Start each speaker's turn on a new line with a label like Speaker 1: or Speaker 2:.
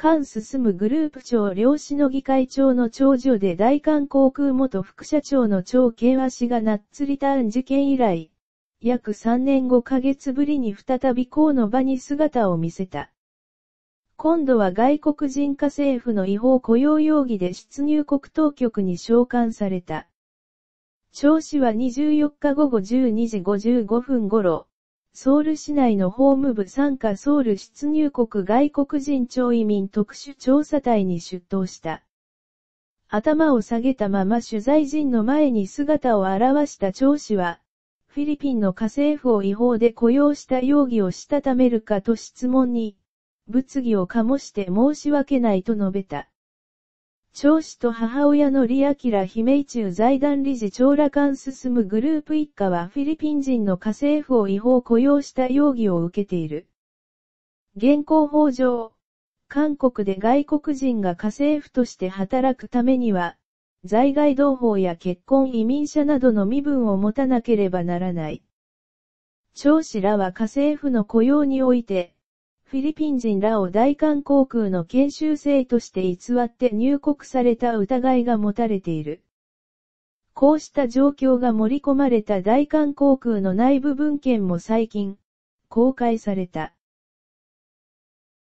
Speaker 1: 菅進むグループ長漁師の議会長の長女で大韓航空元副社長の長慶和氏がナッツリターン事件以来、約3年5ヶ月ぶりに再び公の場に姿を見せた。今度は外国人家政府の違法雇用容疑で出入国当局に召喚された。長氏は24日午後12時55分頃、ソウル市内の法務部傘下ソウル出入国外国人超移民特殊調査隊に出頭した。頭を下げたまま取材陣の前に姿を現した調子は、フィリピンの家政婦を違法で雇用した容疑をしたためるかと質問に、物議を醸して申し訳ないと述べた。長子と母親の李明姫中財団理事長羅間進むグループ一家はフィリピン人の家政婦を違法雇用した容疑を受けている。現行法上、韓国で外国人が家政婦として働くためには、在外同胞や結婚移民者などの身分を持たなければならない。長子らは家政婦の雇用において、フィリピン人らを大韓航空の研修生として偽って入国された疑いが持たれている。こうした状況が盛り込まれた大韓航空の内部文献も最近、公開された。